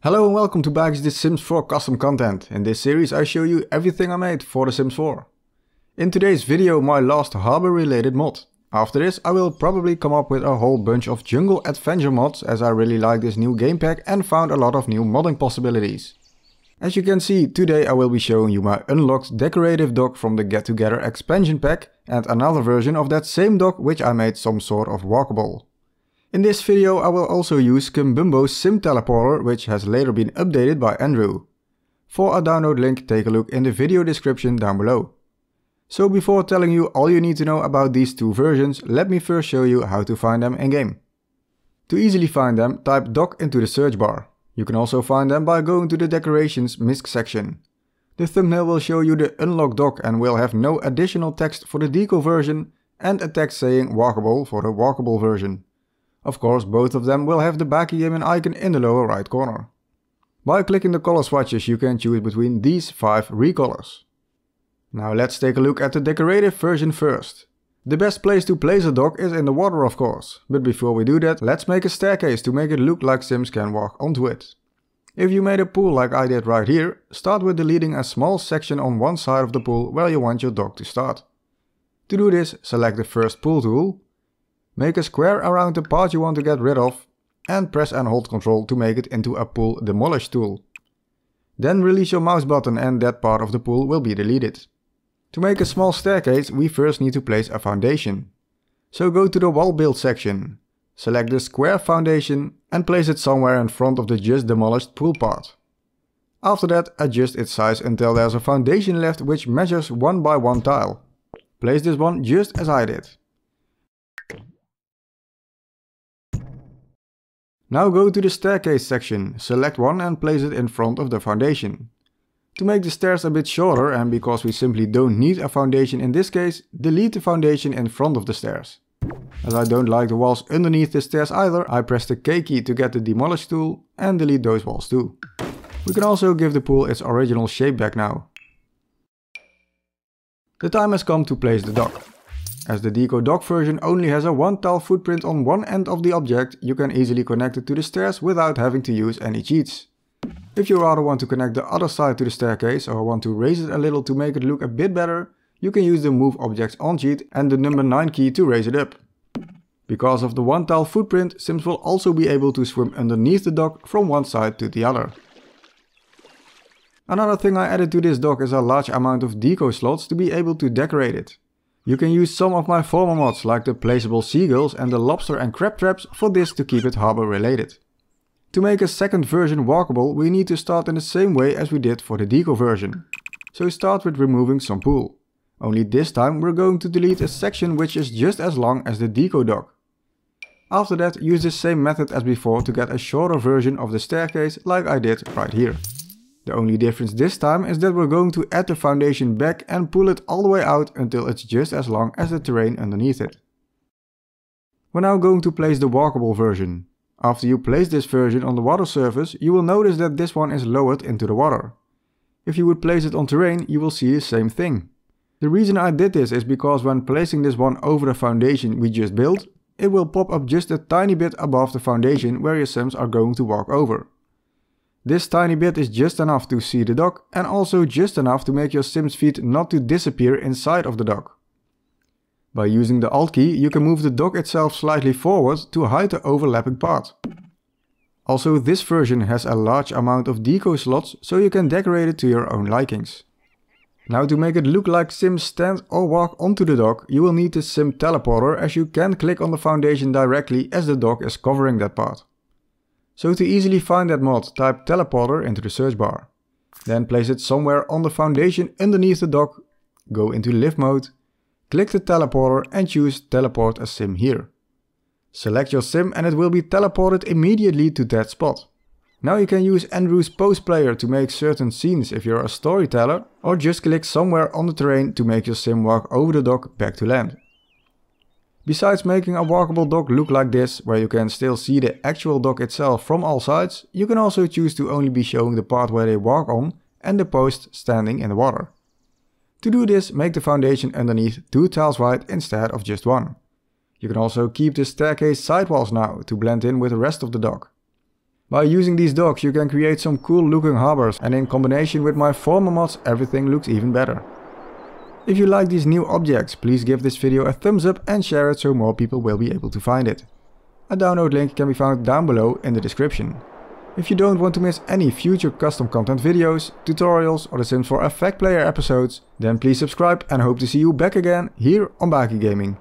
Hello and welcome to Bags The Sims 4 custom content. In this series I show you everything I made for The Sims 4. In today's video my last harbor related mod. After this I will probably come up with a whole bunch of jungle adventure mods as I really like this new game pack and found a lot of new modding possibilities. As you can see today I will be showing you my unlocked decorative dock from the Get Together expansion pack and another version of that same dock which I made some sort of walkable. In this video I will also use Kimbumbo's sim teleporter which has later been updated by Andrew. For a download link take a look in the video description down below. So before telling you all you need to know about these two versions, let me first show you how to find them in-game. To easily find them, type doc into the search bar. You can also find them by going to the decorations MISC section. The thumbnail will show you the unlock doc and will have no additional text for the deco version and a text saying walkable for the walkable version. Of course, both of them will have the Bakuyemin icon in the lower right corner. By clicking the color swatches you can choose between these 5 recolors. Now let's take a look at the decorative version first. The best place to place a dog is in the water of course, but before we do that let's make a staircase to make it look like Sims can walk onto it. If you made a pool like I did right here, start with deleting a small section on one side of the pool where you want your dog to start. To do this, select the first pool tool, Make a square around the part you want to get rid of and press and hold control to make it into a pool demolish tool. Then release your mouse button and that part of the pool will be deleted. To make a small staircase we first need to place a foundation. So go to the wall build section, select the square foundation and place it somewhere in front of the just demolished pool part. After that adjust its size until there's a foundation left which measures one by one tile. Place this one just as I did. Now go to the staircase section, select one and place it in front of the foundation. To make the stairs a bit shorter and because we simply don't need a foundation in this case, delete the foundation in front of the stairs. As I don't like the walls underneath the stairs either, I press the K key to get the demolish tool and delete those walls too. We can also give the pool its original shape back now. The time has come to place the dock. As the Deco dock version only has a one-tile footprint on one end of the object, you can easily connect it to the stairs without having to use any cheats. If you rather want to connect the other side to the staircase or want to raise it a little to make it look a bit better, you can use the move objects on cheat and the number 9 key to raise it up. Because of the one tile footprint, Sims will also be able to swim underneath the dock from one side to the other. Another thing I added to this dock is a large amount of deco slots to be able to decorate it. You can use some of my former mods like the placeable seagulls and the lobster and crab traps for this to keep it harbor related. To make a second version walkable we need to start in the same way as we did for the deco version. So start with removing some pool. Only this time we're going to delete a section which is just as long as the deco dock. After that use the same method as before to get a shorter version of the staircase like I did right here. The only difference this time is that we're going to add the foundation back and pull it all the way out until it's just as long as the terrain underneath it. We're now going to place the walkable version. After you place this version on the water surface, you will notice that this one is lowered into the water. If you would place it on terrain, you will see the same thing. The reason I did this is because when placing this one over the foundation we just built, it will pop up just a tiny bit above the foundation where your Sims are going to walk over. This tiny bit is just enough to see the dock and also just enough to make your sim's feet not to disappear inside of the dock. By using the Alt key you can move the dock itself slightly forward to hide the overlapping part. Also this version has a large amount of deco slots so you can decorate it to your own likings. Now to make it look like Sims stand or walk onto the dock, you will need the Sim Teleporter as you can click on the foundation directly as the dock is covering that part. So to easily find that mod, type teleporter into the search bar. Then place it somewhere on the foundation underneath the dock, go into lift mode, click the teleporter and choose teleport a sim here. Select your sim and it will be teleported immediately to that spot. Now you can use Andrew's pose player to make certain scenes if you're a storyteller, or just click somewhere on the terrain to make your sim walk over the dock back to land. Besides making a walkable dock look like this, where you can still see the actual dock itself from all sides, you can also choose to only be showing the part where they walk on and the post standing in the water. To do this, make the foundation underneath two tiles wide instead of just one. You can also keep the staircase sidewalls now to blend in with the rest of the dock. By using these docks you can create some cool looking harbors and in combination with my former mods everything looks even better. If you like these new objects, please give this video a thumbs up and share it so more people will be able to find it. A download link can be found down below in the description. If you don't want to miss any future custom content videos, tutorials or the Sims 4 Effect Player episodes, then please subscribe and hope to see you back again here on Baki Gaming.